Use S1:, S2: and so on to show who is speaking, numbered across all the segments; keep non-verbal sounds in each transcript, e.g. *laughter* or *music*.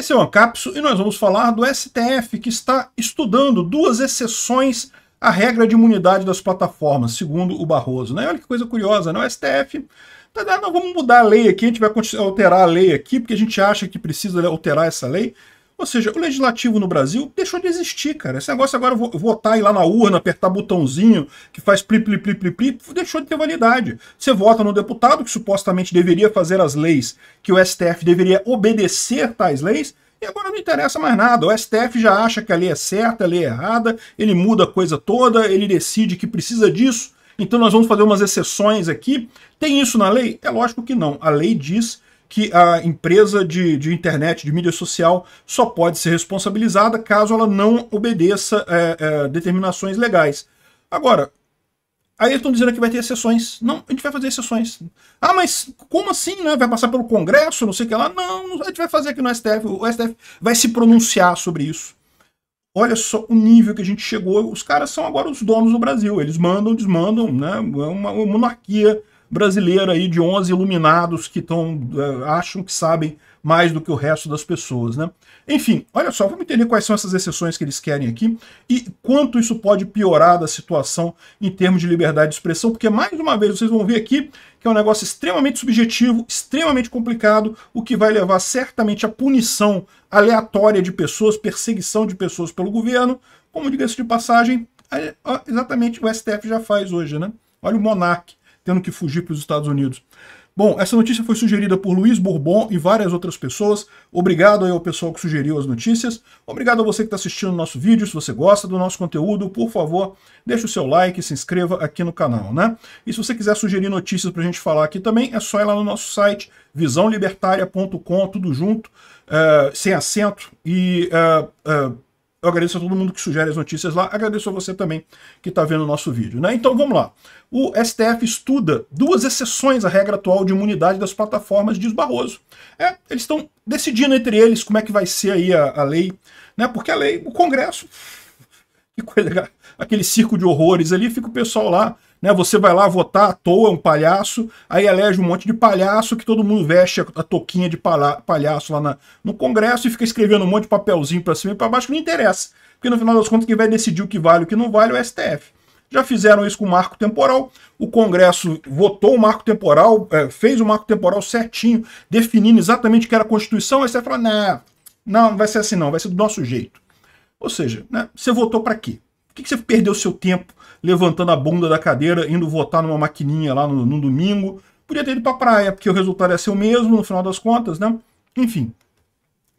S1: Esse é o Ancapso e nós vamos falar do STF, que está estudando duas exceções à regra de imunidade das plataformas, segundo o Barroso. Né? Olha que coisa curiosa, né? O STF tá, não, vamos mudar a lei aqui, a gente vai alterar a lei aqui, porque a gente acha que precisa alterar essa lei. Ou seja, o legislativo no Brasil deixou de existir, cara. Esse negócio agora votar e ir lá na urna, apertar botãozinho que faz pli, pli, pli, pli, pli, deixou de ter validade. Você vota no deputado que supostamente deveria fazer as leis, que o STF deveria obedecer tais leis, e agora não interessa mais nada. O STF já acha que a lei é certa, a lei é errada, ele muda a coisa toda, ele decide que precisa disso, então nós vamos fazer umas exceções aqui. Tem isso na lei? É lógico que não. A lei diz que a empresa de, de internet, de mídia social, só pode ser responsabilizada caso ela não obedeça é, é, determinações legais. Agora, Aí estão dizendo que vai ter exceções. Não, a gente vai fazer exceções. Ah, mas como assim, né? Vai passar pelo Congresso, não sei o que lá. Não, a gente vai fazer aqui no STF. O STF vai se pronunciar sobre isso. Olha só o nível que a gente chegou. Os caras são agora os donos do Brasil. Eles mandam, desmandam, né? É uma, uma monarquia brasileira aí de 11 iluminados que tão, é, acham que sabem mais do que o resto das pessoas, né? Enfim, olha só, vamos entender quais são essas exceções que eles querem aqui e quanto isso pode piorar da situação em termos de liberdade de expressão, porque mais uma vez vocês vão ver aqui que é um negócio extremamente subjetivo, extremamente complicado, o que vai levar certamente à punição aleatória de pessoas, perseguição de pessoas pelo governo, como diga-se de passagem, exatamente o STF já faz hoje, né? Olha o monarque tendo que fugir para os Estados Unidos. Bom, essa notícia foi sugerida por Luiz Bourbon e várias outras pessoas. Obrigado aí ao pessoal que sugeriu as notícias. Obrigado a você que está assistindo o nosso vídeo. Se você gosta do nosso conteúdo, por favor, deixe o seu like e se inscreva aqui no canal, né? E se você quiser sugerir notícias para a gente falar aqui também, é só ir lá no nosso site, visãolibertaria.com, tudo junto, uh, sem acento. E uh, uh, eu agradeço a todo mundo que sugere as notícias lá, agradeço a você também que está vendo o nosso vídeo. Né? Então vamos lá. O STF estuda duas exceções à regra atual de imunidade das plataformas, diz Barroso. É, eles estão decidindo entre eles como é que vai ser aí a, a lei, né? porque a lei, o Congresso, *laughs* que coisa, aquele circo de horrores ali, fica o pessoal lá né? Você vai lá votar à toa, é um palhaço, aí elege um monte de palhaço que todo mundo veste a toquinha de palhaço lá na, no Congresso e fica escrevendo um monte de papelzinho para cima e para baixo que não interessa. Porque no final das contas, quem vai decidir o que vale e o que não vale é o STF. Já fizeram isso com o marco temporal. O Congresso votou o marco temporal, é, fez o marco temporal certinho, definindo exatamente o que era a Constituição, aí você fala, não, não vai ser assim não, vai ser do nosso jeito. Ou seja, né, você votou para quê? Por que, que você perdeu seu tempo levantando a bunda da cadeira, indo votar numa maquininha lá no, no domingo? Podia ter ido pra praia, porque o resultado ia é ser o mesmo no final das contas, né? Enfim.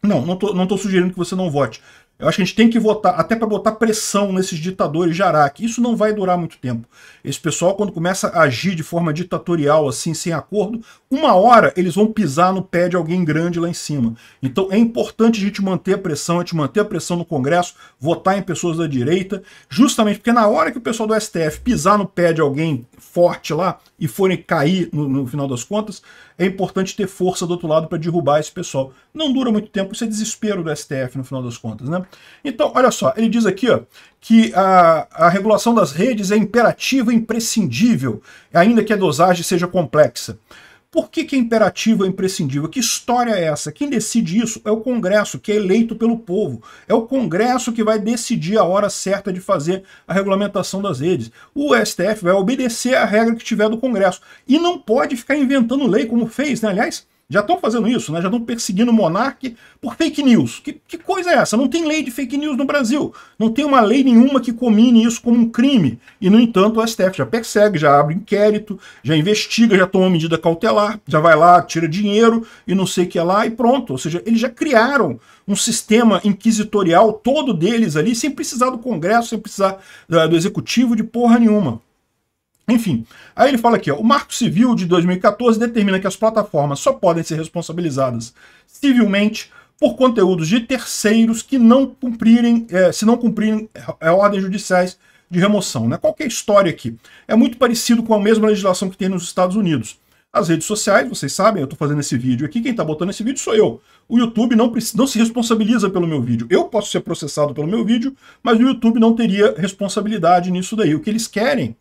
S1: Não, não tô, não tô sugerindo que você não vote. Eu acho que a gente tem que votar, até para botar pressão nesses ditadores de Araque. Isso não vai durar muito tempo. Esse pessoal, quando começa a agir de forma ditatorial, assim, sem acordo, uma hora eles vão pisar no pé de alguém grande lá em cima. Então é importante a gente manter a pressão, a gente manter a pressão no Congresso, votar em pessoas da direita, justamente porque na hora que o pessoal do STF pisar no pé de alguém forte lá e forem cair no, no final das contas, é importante ter força do outro lado para derrubar esse pessoal. Não dura muito tempo, isso é desespero do STF no final das contas, né? Então, olha só, ele diz aqui ó, que a, a regulação das redes é imperativa e imprescindível, ainda que a dosagem seja complexa. Por que, que é imperativo é imprescindível? Que história é essa? Quem decide isso é o Congresso, que é eleito pelo povo. É o Congresso que vai decidir a hora certa de fazer a regulamentação das redes. O STF vai obedecer a regra que tiver do Congresso. E não pode ficar inventando lei como fez, né? Aliás, já estão fazendo isso, né? Já estão perseguindo o monarca por fake news. Que, que coisa é essa? Não tem lei de fake news no Brasil. Não tem uma lei nenhuma que comine isso como um crime. E, no entanto, o STF já persegue, já abre inquérito, já investiga, já toma medida cautelar, já vai lá, tira dinheiro e não sei o que lá e pronto. Ou seja, eles já criaram um sistema inquisitorial todo deles ali, sem precisar do Congresso, sem precisar eh, do Executivo de porra nenhuma. Enfim, aí ele fala aqui, ó, o Marco Civil de 2014 determina que as plataformas só podem ser responsabilizadas civilmente por conteúdos de terceiros que não cumprirem, é, se não cumprirem é, é ordens judiciais de remoção. Né? Qual é a história aqui? É muito parecido com a mesma legislação que tem nos Estados Unidos. As redes sociais, vocês sabem, eu estou fazendo esse vídeo aqui, quem está botando esse vídeo sou eu. O YouTube não, não se responsabiliza pelo meu vídeo. Eu posso ser processado pelo meu vídeo, mas o YouTube não teria responsabilidade nisso daí. O que eles querem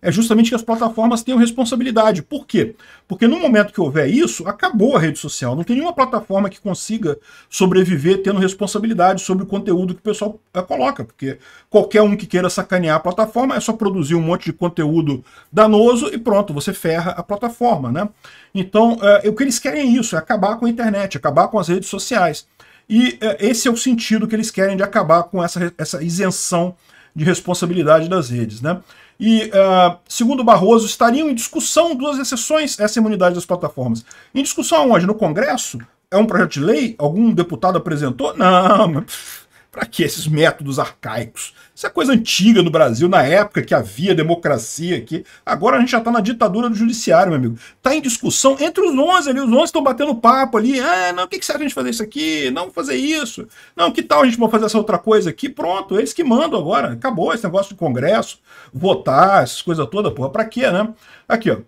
S1: é justamente que as plataformas tenham responsabilidade. Por quê? Porque no momento que houver isso, acabou a rede social. Não tem nenhuma plataforma que consiga sobreviver tendo responsabilidade sobre o conteúdo que o pessoal eh, coloca. Porque qualquer um que queira sacanear a plataforma é só produzir um monte de conteúdo danoso e pronto, você ferra a plataforma. Né? Então, é, o que eles querem é isso, é acabar com a internet, acabar com as redes sociais. E é, esse é o sentido que eles querem de acabar com essa, essa isenção de responsabilidade das redes. Né? e, uh, segundo Barroso, estariam em discussão duas exceções a essa imunidade das plataformas. Em discussão hoje No Congresso? É um projeto de lei? Algum deputado apresentou? Não, para que esses métodos arcaicos? Isso é coisa antiga no Brasil, na época que havia democracia aqui. Agora a gente já está na ditadura do judiciário, meu amigo. Está em discussão entre os 11 ali, os 11 estão batendo papo ali. Ah, não, o que, que será a gente fazer isso aqui? Não, fazer isso. Não, que tal a gente fazer essa outra coisa aqui? Pronto, eles que mandam agora. Acabou esse negócio de congresso, votar, essas coisas todas, porra. Para quê, né? Aqui, ó.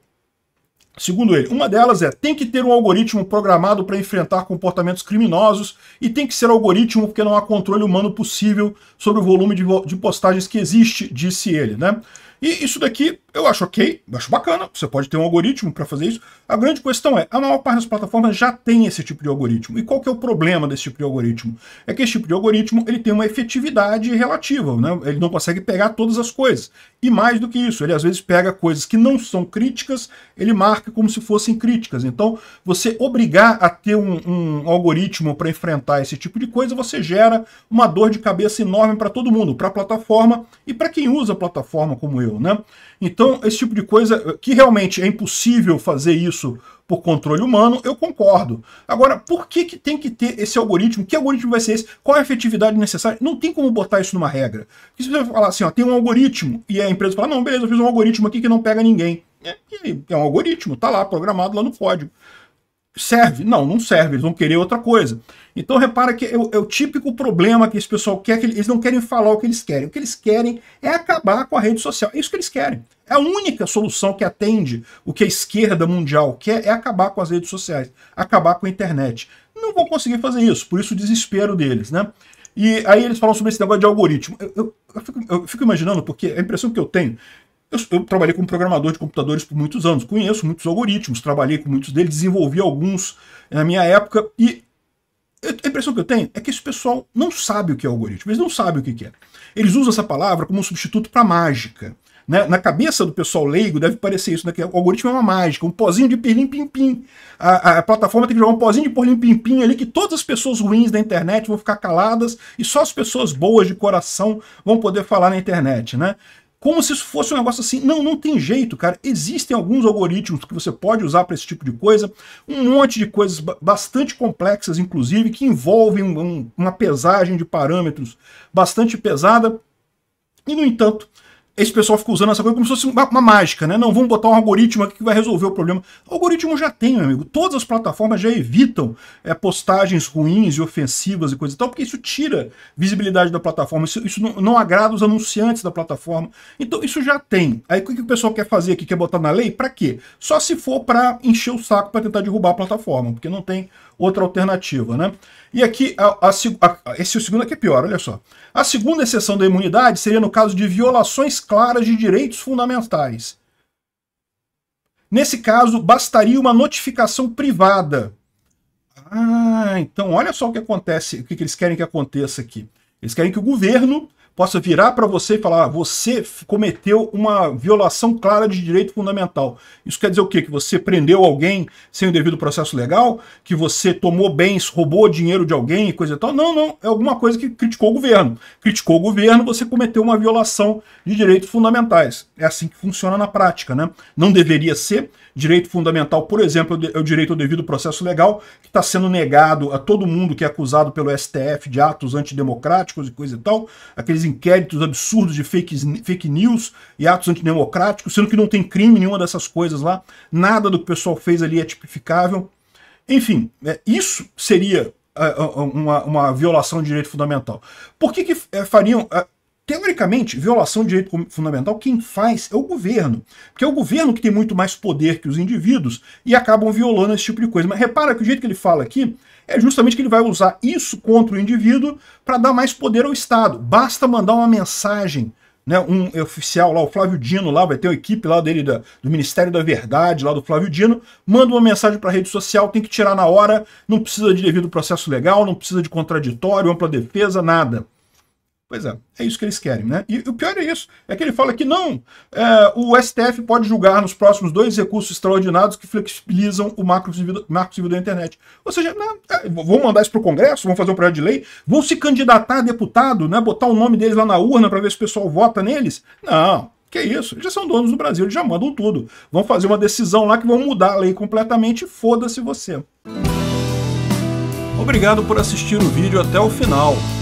S1: Segundo ele, uma delas é tem que ter um algoritmo programado para enfrentar comportamentos criminosos e tem que ser algoritmo porque não há controle humano possível sobre o volume de, de postagens que existe, disse ele. Né? E isso daqui eu acho ok, acho bacana, você pode ter um algoritmo para fazer isso. A grande questão é, a maior parte das plataformas já tem esse tipo de algoritmo. E qual que é o problema desse tipo de algoritmo? É que esse tipo de algoritmo ele tem uma efetividade relativa, né? ele não consegue pegar todas as coisas. E mais do que isso, ele às vezes pega coisas que não são críticas, ele marca como se fossem críticas. Então, você obrigar a ter um, um algoritmo para enfrentar esse tipo de coisa, você gera uma dor de cabeça enorme para todo mundo, para a plataforma e para quem usa a plataforma como eu. né? Então, esse tipo de coisa, eh, que realmente é impossível fazer isso por controle humano, eu concordo. Agora, por que, que tem que ter esse algoritmo? Que algoritmo vai ser esse? Qual é a efetividade necessária? Não tem como botar isso numa regra. Porque se você falar assim, ó, tem um algoritmo, e a empresa fala, não, beleza, eu fiz um algoritmo aqui que não pega ninguém. É, é um algoritmo, tá lá, programado lá no código. Serve? Não, não serve. Eles vão querer outra coisa. Então repara que é o, é o, típico problema que esse pessoal quer, que eles não querem falar o que eles querem. O que eles querem é acabar com a rede social. É isso que eles querem. É a única solução que atende o que a esquerda mundial quer é acabar com as redes sociais, acabar com a internet. Não vão conseguir fazer isso, por isso o desespero deles, né? E aí eles falam sobre esse negócio de algoritmo. Eu, eu, eu, fico, eu fico, imaginando, porque a impressão que eu tenho eu, eu, trabalhei como programador de computadores por muitos anos, conheço muitos algoritmos, trabalhei com muitos deles, desenvolvi alguns eh, na minha época e a impressão que eu tenho é que esse pessoal não sabe o que é algoritmo, eles não sabem o que é. Eles usam essa palavra como um substituto para mágica. Né? Na cabeça do pessoal leigo deve parecer isso, né? que o algoritmo é uma mágica, um pozinho de pirlim-pim-pim. A, a, a, plataforma tem que jogar um pozinho de pirlim-pim-pim ali que todas as pessoas ruins da internet vão ficar caladas e só as pessoas boas de coração vão poder falar na internet. Né? como se isso fosse um negócio assim. Não, não tem jeito, cara. Existem alguns algoritmos que você pode usar para esse tipo de coisa, um monte de coisas bastante complexas, inclusive, que envolvem um, uma pesagem de parâmetros bastante pesada. E, no entanto, esse pessoal fica usando essa coisa como se fosse uma, uma mágica, né? Não, vamos botar um algoritmo aqui que vai resolver o problema. O algoritmo já tem, meu amigo. Todas as plataformas já evitam é, postagens ruins e ofensivas e coisa e tal, porque isso tira visibilidade da plataforma, isso, isso não, não, agrada os anunciantes da plataforma. Então, isso já tem. Aí, o que, o pessoal quer fazer aqui? Quer botar na lei? Para quê? Só se for para encher o saco para tentar derrubar a plataforma, porque não tem outra alternativa, né? E aqui, a, a, a, esse é o segundo aqui é pior, olha só. A segunda exceção da imunidade seria no caso de violações claras de direitos fundamentais. Nesse caso, bastaria uma notificação privada. Ah, então olha só o que acontece, o que eles querem que aconteça aqui. Eles querem que o governo possa virar para você e falar: ah, você cometeu uma violação clara de direito fundamental. Isso quer dizer o quê? Que você prendeu alguém sem o devido processo legal? Que você tomou bens, roubou dinheiro de alguém e coisa e tal? Não, não. É alguma coisa que criticou o governo. Criticou o governo, você cometeu uma violação de direitos fundamentais. É assim que funciona na prática, né? Não deveria ser, Direito fundamental, por exemplo, é o direito ao devido processo legal, que está sendo negado a todo mundo que é acusado pelo STF de atos antidemocráticos e coisa e tal, aqueles inquéritos absurdos de fake, fake news e atos antidemocráticos, sendo que não tem crime nenhuma dessas coisas lá, nada do que o pessoal fez ali é tipificável. Enfim, é, isso seria é, é, uma, uma, violação de direito fundamental. Por que, que é, fariam Teoricamente, violação de direito fundamental, quem faz é o governo. Porque é o governo que tem muito mais poder que os indivíduos e acabam violando esse tipo de coisa. Mas repara que o jeito que ele fala aqui é justamente que ele vai usar isso contra o indivíduo para dar mais poder ao Estado. Basta mandar uma mensagem. Né, um oficial lá, o Flávio Dino, lá vai ter uma equipe lá dele da, do Ministério da Verdade, lá do Flávio Dino, manda uma mensagem para a rede social, tem que tirar na hora, não precisa de devido processo legal, não precisa de contraditório, ampla defesa, nada. Pois é, é isso que eles querem, né? E, o pior é isso, é que ele fala que não, é, o STF pode julgar nos próximos dois recursos extraordinários que flexibilizam o marco civil, marco civil da internet. Ou seja, não, é, vão mandar isso para o Congresso, vão fazer um projeto de lei, vão se candidatar a deputado, né, botar o nome deles lá na urna para ver se o pessoal vota neles? Não, que isso, eles já são donos do Brasil, eles já mandam tudo. Vão fazer uma decisão lá que vão mudar a lei completamente, foda-se você. Obrigado por assistir o vídeo até o final.